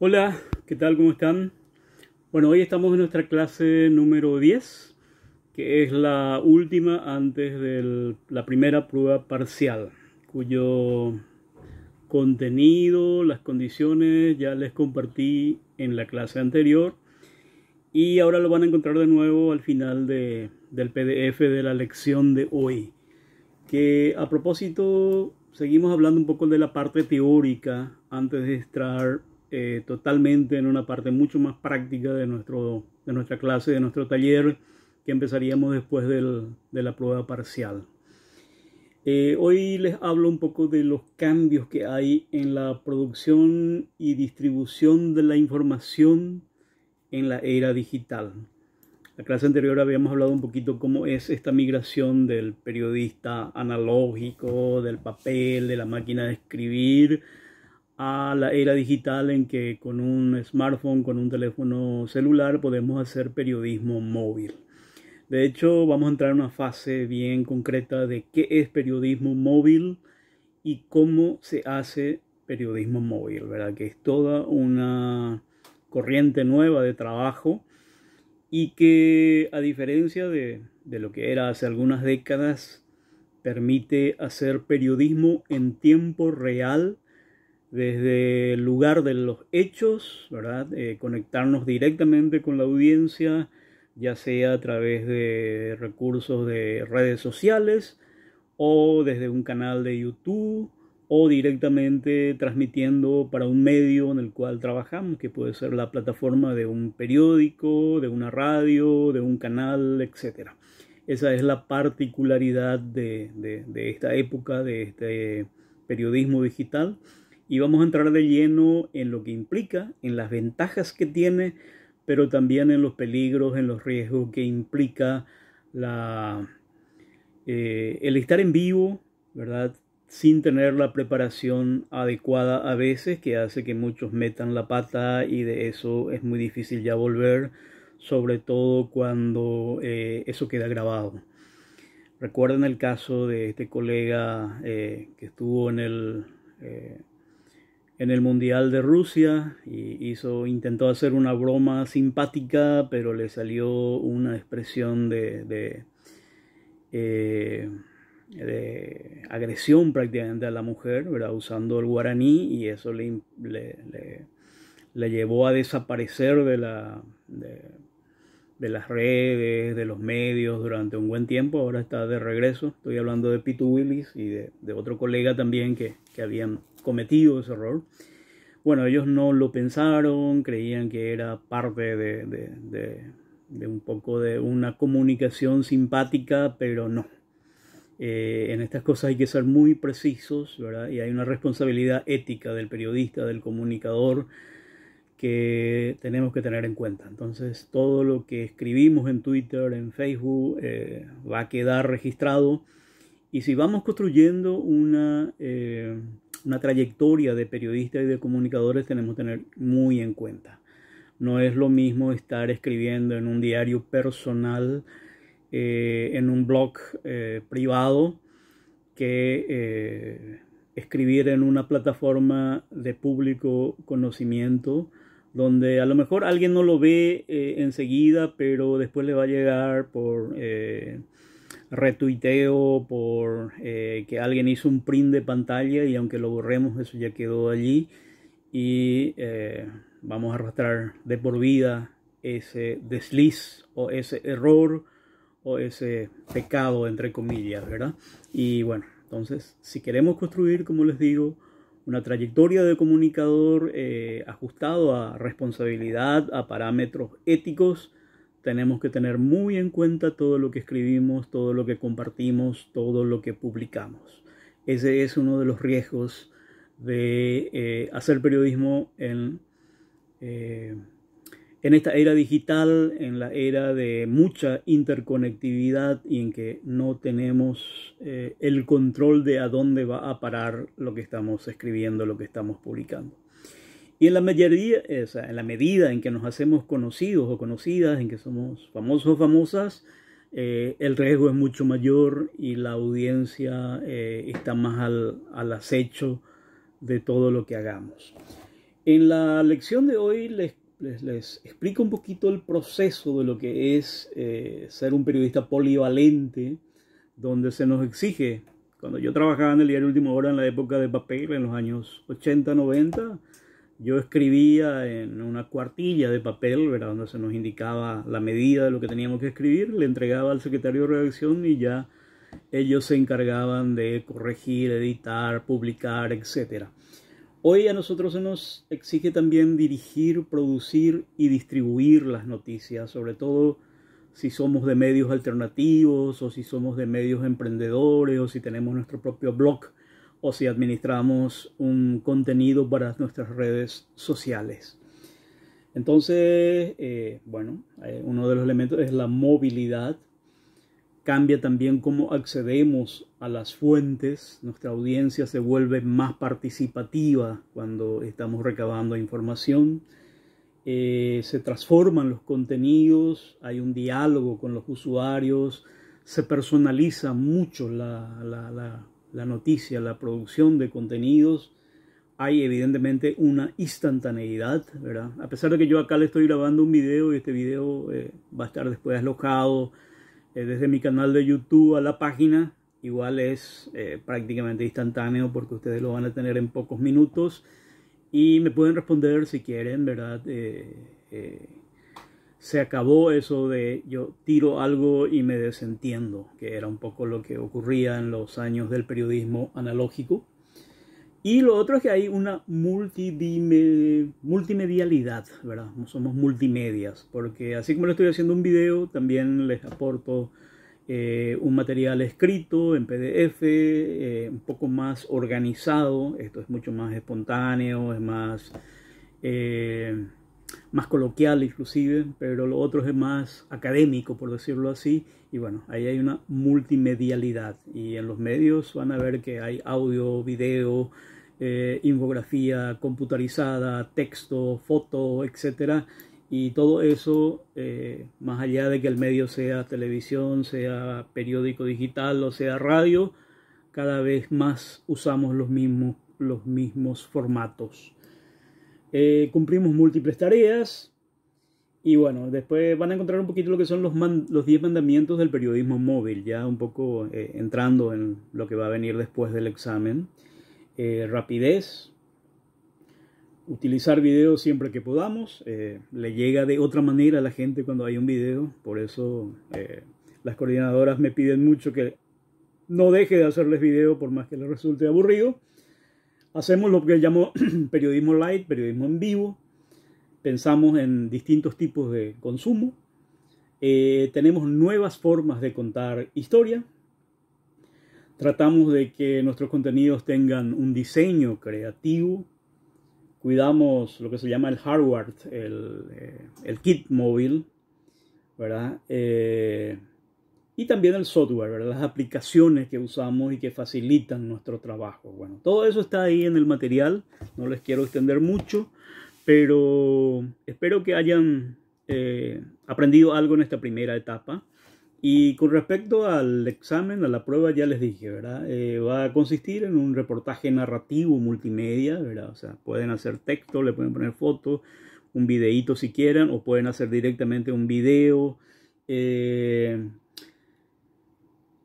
Hola, ¿qué tal? ¿Cómo están? Bueno, hoy estamos en nuestra clase número 10, que es la última antes de la primera prueba parcial, cuyo contenido, las condiciones ya les compartí en la clase anterior y ahora lo van a encontrar de nuevo al final del PDF de la lección de hoy, que a propósito seguimos hablando un poco de la parte teórica antes de entrar... Eh, totalmente en una parte mucho más práctica de, nuestro, de nuestra clase, de nuestro taller, que empezaríamos después de la prueba parcial. Eh, hoy les hablo un poco de los cambios que hay en la producción y distribución de la información en la era digital. La clase anterior habíamos hablado un poquito cómo es esta migración del periodista analógico, del papel, de la máquina de escribir, a la era digital en que con un smartphone, con un teléfono celular podemos hacer periodismo móvil. De hecho, vamos a entrar en una fase bien concreta de qué es periodismo móvil y cómo se hace periodismo móvil, ¿verdad? Que es toda una corriente nueva de trabajo y que a diferencia de, de lo que era hace algunas décadas, permite hacer periodismo en tiempo real desde el lugar de los hechos, ¿verdad? Eh, conectarnos directamente con la audiencia, ya sea a través de recursos de redes sociales o desde un canal de YouTube o directamente transmitiendo para un medio en el cual trabajamos, que puede ser la plataforma de un periódico, de una radio, de un canal, etc. Esa es la particularidad de, de esta época, de este periodismo digital y vamos a entrar de lleno en lo que implica, en las ventajas que tiene, pero también en los peligros, en los riesgos que implica eh, el estar en vivo, ¿verdad? Sin tener la preparación adecuada a veces, que hace que muchos metan la pata y de eso es muy difícil ya volver, sobre todo cuando eh, eso queda grabado. Recuerden el caso de este colega eh, que estuvo en el en el Mundial de Rusia y hizo, intentó hacer una broma simpática, pero le salió una expresión de, eh, agresión prácticamente a la mujer, usando el guaraní y eso le, llevó a desaparecer de, la, de, las redes, de los medios durante un buen tiempo. Ahora está de regreso. Estoy hablando de Pitu Willis y de, otro colega también que, que habían cometido ese error. Bueno, ellos no lo pensaron, creían que era parte de, un poco de una comunicación simpática, pero no. Eh, en estas cosas hay que ser muy precisos, ¿verdad? Y hay una responsabilidad ética del periodista, del comunicador, que tenemos que tener en cuenta. Entonces, todo lo que escribimos en Twitter, en Facebook, eh, va a quedar registrado. Y si vamos construyendo una, eh, una trayectoria de periodistas y de comunicadores tenemos que tener muy en cuenta. No es lo mismo estar escribiendo en un diario personal, eh, en un blog eh, privado, que eh, escribir en una plataforma de público conocimiento, donde a lo mejor alguien no lo ve enseguida, pero después le va a llegar por retuiteo, por eh, que alguien hizo un print de pantalla y aunque lo borremos, eso ya quedó allí y eh, vamos a arrastrar de por vida ese desliz o ese error o ese pecado, entre comillas, ¿verdad? Y bueno, entonces, si queremos construir, como les digo, una trayectoria de comunicador eh, ajustado a responsabilidad, a parámetros éticos, tenemos que tener muy en cuenta todo lo que escribimos, todo lo que compartimos, todo lo que publicamos. Ese es uno de los riesgos de eh, hacer periodismo en, eh, en esta era digital, en la era de mucha interconectividad y en que no tenemos eh, el control de a dónde va a parar lo que estamos escribiendo, lo que estamos publicando. Y en la, mayoría, eh, en la medida en que nos hacemos conocidos o conocidas, en que somos famosos o famosas, eh, el riesgo es mucho mayor y la audiencia eh, está más al, acecho de todo lo que hagamos. En la lección de hoy les, les, explico un poquito el proceso de lo que es ser un periodista polivalente, donde se nos exige, cuando yo trabajaba en el diario Última Hora en la época de papel, en los años 80, 90, yo escribía en una cuartilla de papel, ¿verdad? Donde se nos indicaba la medida de lo que teníamos que escribir, le entregaba al secretario de redacción y ya ellos se encargaban de corregir, editar, publicar, etc. Hoy a nosotros se nos exige también dirigir, producir y distribuir las noticias, sobre todo si somos de medios alternativos o si somos de medios emprendedores o si tenemos nuestro propio blog o si administramos un contenido para nuestras redes sociales. Entonces, eh, bueno, eh, uno de los elementos es la movilidad. Cambia también cómo accedemos a las fuentes. Nuestra audiencia se vuelve más participativa cuando estamos recabando información. Eh, se transforman los contenidos, hay un diálogo con los usuarios, se personaliza mucho la, la, la la noticia, la producción de contenidos, hay evidentemente una instantaneidad, ¿verdad? A pesar de que yo acá le estoy grabando un video y este video eh, va a estar después alojado eh, desde mi canal de YouTube a la página, igual es eh, prácticamente instantáneo porque ustedes lo van a tener en pocos minutos y me pueden responder si quieren, ¿verdad? se acabó eso de yo tiro algo y me desentiendo, que era un poco lo que ocurría en los años del periodismo analógico. Y lo otro es que hay una multimedialidad, ¿verdad? Somos multimedias, porque así como le estoy haciendo un video, también les aporto eh, un material escrito en PDF, eh, un poco más organizado, esto es mucho más espontáneo, es más... Eh, más coloquial inclusive, pero lo otro es más académico, por decirlo así, y bueno, ahí hay una multimedialidad y en los medios van a ver que hay audio, video, eh, infografía computarizada, texto, foto, etc. y todo eso, eh, más allá de que el medio sea televisión, sea periódico digital o sea radio, cada vez más usamos los mismos, los mismos formatos. Eh, cumplimos múltiples tareas. Y bueno, después van a encontrar un poquito lo que son los, 10 mandamientos del periodismo móvil, ya un poco eh, entrando en lo que va a venir después del examen. Eh, rapidez, utilizar video siempre que podamos, le llega de otra manera a la gente cuando hay un video, por eso las coordinadoras me piden mucho que no deje de hacerles video por más que les resulte aburrido. Hacemos lo que él periodismo light, periodismo en vivo. Pensamos en distintos tipos de consumo. Eh, tenemos nuevas formas de contar historia. Tratamos de que nuestros contenidos tengan un diseño creativo. Cuidamos lo que se llama el hardware, el, eh, kit móvil, ¿verdad? Eh, y también el software, ¿verdad? las aplicaciones que usamos y que facilitan nuestro trabajo. Bueno, todo eso está ahí en el material, no les quiero extender mucho, pero espero que hayan eh, aprendido algo en esta primera etapa. Y con respecto al examen, a la prueba, ya les dije, ¿verdad? Eh, va a consistir en un reportaje narrativo multimedia, ¿verdad? O sea, pueden hacer texto, le pueden poner fotos, un videíto si quieran, o pueden hacer directamente un video. Eh,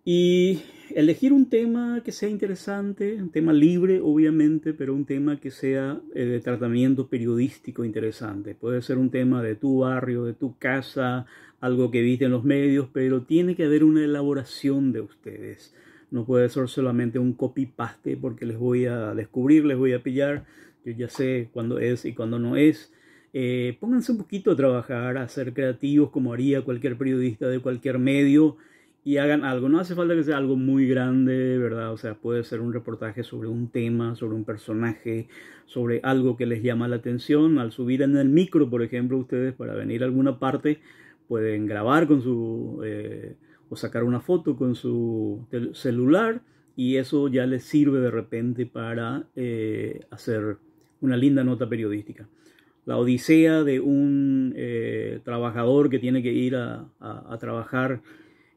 y elegir un tema que sea interesante, un tema libre obviamente, pero un tema que sea eh, de tratamiento periodístico interesante. Puede ser un tema de tu barrio, de tu casa, algo que viste en los medios, pero tiene que haber una elaboración de ustedes. No puede ser solamente un copy-paste porque les voy a descubrir, les voy a pillar. Yo ya sé cuándo es y cuándo no es. Eh, pónganse un poquito a trabajar, a ser creativos como haría cualquier periodista de cualquier medio y hagan algo. No hace falta que sea algo muy grande, ¿verdad? O sea, puede ser un reportaje sobre un tema, sobre un personaje, sobre algo que les llama la atención. Al subir en el micro, por ejemplo, ustedes para venir a alguna parte pueden grabar con su eh, o sacar una foto con su celular y eso ya les sirve de repente para eh, hacer una linda nota periodística. La odisea de un eh, trabajador que tiene que ir a trabajar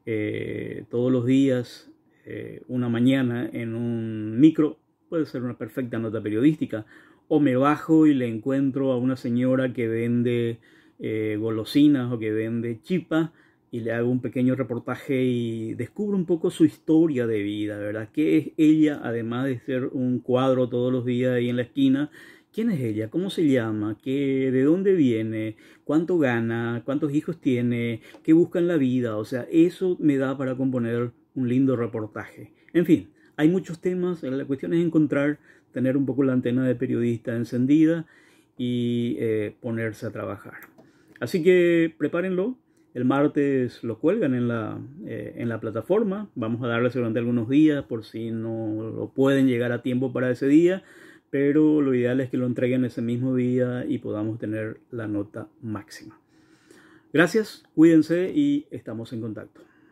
eh, todos los días eh, una mañana en un micro, puede ser una perfecta nota periodística, o me bajo y le encuentro a una señora que vende eh, golosinas o que vende chipa y le hago un pequeño reportaje y descubro un poco su historia de vida, ¿verdad? ¿Qué es ella, además de ser un cuadro todos los días ahí en la esquina? ¿Quién es ella? ¿Cómo se llama? ¿Qué, ¿De dónde viene? ¿Cuánto gana? ¿Cuántos hijos tiene? ¿Qué busca en la vida? O sea, eso me da para componer un lindo reportaje. En fin, hay muchos temas. La cuestión es encontrar, tener un poco la antena de periodista encendida y eh, ponerse a trabajar. Así que prepárenlo. El martes lo cuelgan en la, eh, en la plataforma. Vamos a darles durante algunos días por si no lo pueden llegar a tiempo para ese día pero lo ideal es que lo entreguen ese mismo día y podamos tener la nota máxima. Gracias, cuídense y estamos en contacto.